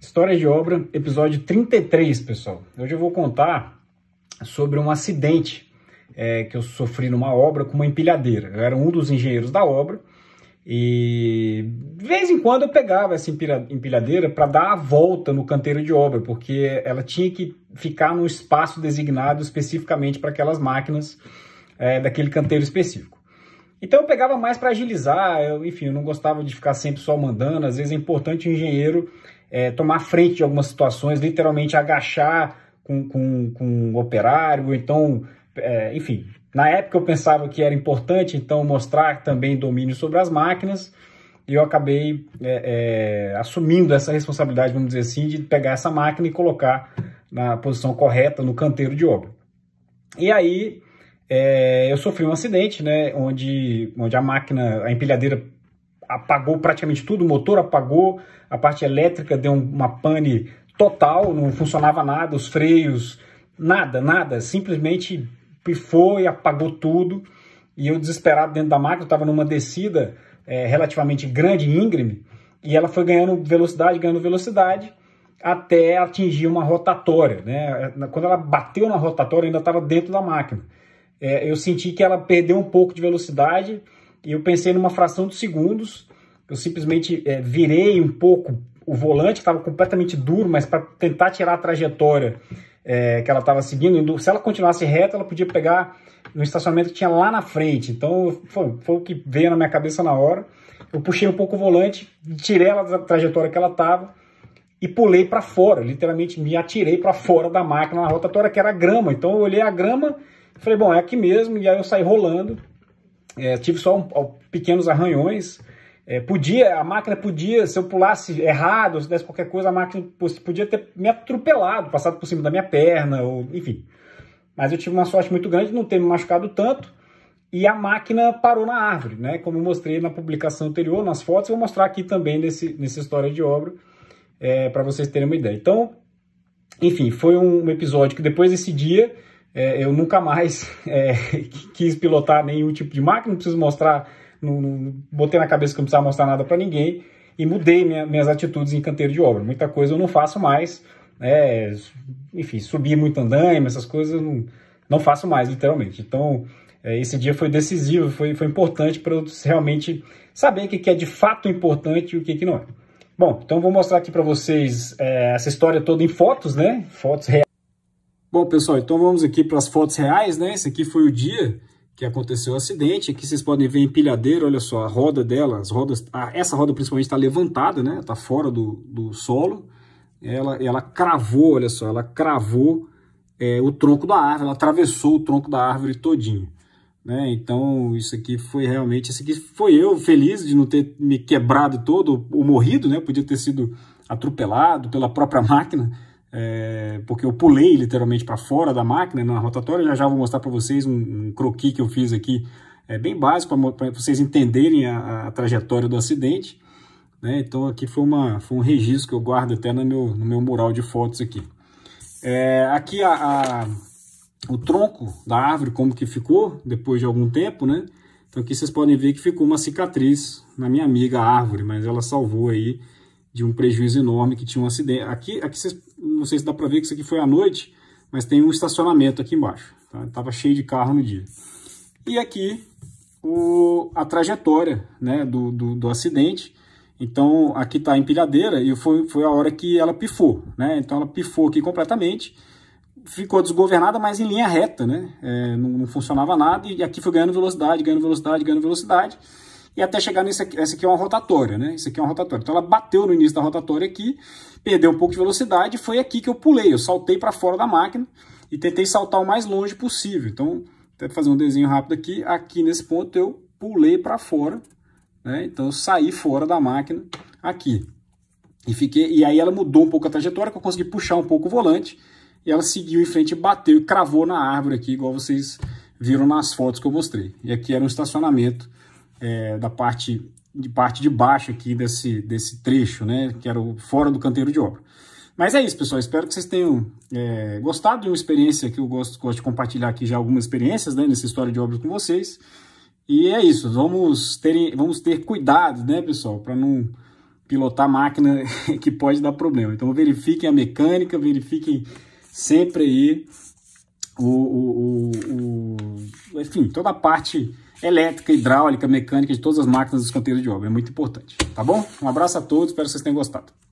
História de Obra, episódio 33, pessoal. Hoje eu vou contar sobre um acidente é, que eu sofri numa obra com uma empilhadeira. Eu era um dos engenheiros da obra e de vez em quando eu pegava essa empilhadeira para dar a volta no canteiro de obra, porque ela tinha que ficar num espaço designado especificamente para aquelas máquinas é, daquele canteiro específico. Então eu pegava mais para agilizar, eu, enfim, eu não gostava de ficar sempre só mandando, às vezes é importante o engenheiro é, tomar frente de algumas situações, literalmente agachar com, com, com um operário, então, é, enfim. Na época eu pensava que era importante, então, mostrar também domínio sobre as máquinas, e eu acabei é, é, assumindo essa responsabilidade, vamos dizer assim, de pegar essa máquina e colocar na posição correta no canteiro de obra. E aí é, eu sofri um acidente, né, onde, onde a máquina, a empilhadeira apagou praticamente tudo, o motor apagou, a parte elétrica deu uma pane total, não funcionava nada, os freios, nada, nada, simplesmente pifou e apagou tudo. E eu desesperado dentro da máquina, estava numa descida é, relativamente grande, íngreme, e ela foi ganhando velocidade, ganhando velocidade, até atingir uma rotatória. Né? Quando ela bateu na rotatória, ainda estava dentro da máquina. É, eu senti que ela perdeu um pouco de velocidade, e eu pensei numa fração de segundos, eu simplesmente é, virei um pouco o volante, estava completamente duro, mas para tentar tirar a trajetória é, que ela estava seguindo, se ela continuasse reta, ela podia pegar no estacionamento que tinha lá na frente. Então foi, foi o que veio na minha cabeça na hora. Eu puxei um pouco o volante, tirei ela da trajetória que ela estava e pulei para fora, literalmente me atirei para fora da máquina na rotatória, que era grama. Então eu olhei a grama, falei, bom, é aqui mesmo, e aí eu saí rolando é, tive só um, um, pequenos arranhões. É, podia, a máquina podia, se eu pulasse errado, se desse qualquer coisa, a máquina podia ter me atropelado, passado por cima da minha perna, ou, enfim. Mas eu tive uma sorte muito grande de não ter me machucado tanto. E a máquina parou na árvore, né? Como eu mostrei na publicação anterior, nas fotos, eu vou mostrar aqui também nesse, nessa história de obra, é, para vocês terem uma ideia. Então, enfim, foi um episódio que depois desse dia é, eu nunca mais é, quis pilotar nenhum tipo de máquina, não preciso mostrar, não, não, botei na cabeça que não precisava mostrar nada para ninguém e mudei minha, minhas atitudes em canteiro de obra. Muita coisa eu não faço mais, né, enfim, subir muito andaime, essas coisas eu não, não faço mais, literalmente. Então, é, esse dia foi decisivo, foi, foi importante para eu realmente saber o que, que é de fato importante e o que, que não é. Bom, então vou mostrar aqui para vocês é, essa história toda em fotos, né? Fotos reais. Bom, pessoal, então vamos aqui para as fotos reais, né? Esse aqui foi o dia que aconteceu o acidente. Aqui vocês podem ver a empilhadeira, olha só, a roda dela, as rodas, a, essa roda principalmente está levantada, né? Está fora do, do solo. Ela, ela cravou, olha só, ela cravou é, o tronco da árvore, ela atravessou o tronco da árvore todinho. Né? Então, isso aqui foi realmente, isso aqui foi eu feliz de não ter me quebrado todo ou morrido, né? Podia ter sido atropelado pela própria máquina, é, porque eu pulei literalmente para fora da máquina na rotatória, já já vou mostrar para vocês um, um croqui que eu fiz aqui, é bem básico para vocês entenderem a, a, trajetória do acidente. Né? Então aqui foi, uma, foi um registro que eu guardo até no meu, no meu mural de fotos aqui. É, aqui a, a, o tronco da árvore, como que ficou depois de algum tempo, né? Então aqui vocês podem ver que ficou uma cicatriz na minha amiga árvore, mas ela salvou aí de um prejuízo enorme que tinha um acidente. Aqui, aqui cês, não sei se dá para ver que isso aqui foi à noite, mas tem um estacionamento aqui embaixo. Tá? Tava cheio de carro no dia. E aqui o, a trajetória né, do, do, do acidente. Então aqui está a empilhadeira e foi, foi a hora que ela pifou. Né? Então ela pifou aqui completamente, ficou desgovernada, mas em linha reta. Né? É, não, não funcionava nada e aqui foi ganhando velocidade, ganhando velocidade, ganhando velocidade e até chegar nesse aqui, essa aqui é uma rotatória, né? Isso aqui é uma rotatória. Então ela bateu no início da rotatória aqui, perdeu um pouco de velocidade, e foi aqui que eu pulei, eu saltei para fora da máquina e tentei saltar o mais longe possível. Então, até fazer um desenho rápido aqui, aqui nesse ponto eu pulei para fora, né? Então eu saí fora da máquina aqui. E, fiquei, e aí ela mudou um pouco a trajetória, que eu consegui puxar um pouco o volante, e ela seguiu em frente, bateu e cravou na árvore aqui, igual vocês viram nas fotos que eu mostrei. E aqui era um estacionamento é, da parte de parte de baixo aqui desse, desse trecho, né? Que era o fora do canteiro de obra. Mas é isso, pessoal. Espero que vocês tenham é, gostado de uma experiência que eu gosto, gosto de compartilhar aqui já algumas experiências né, nessa história de obras com vocês. E é isso. Vamos ter, vamos ter cuidado, né, pessoal, para não pilotar máquina que pode dar problema. Então verifiquem a mecânica, verifiquem sempre aí o, o, o, o enfim, toda a parte elétrica, hidráulica, mecânica, de todas as máquinas dos canteiros de obra. É muito importante, tá bom? Um abraço a todos, espero que vocês tenham gostado.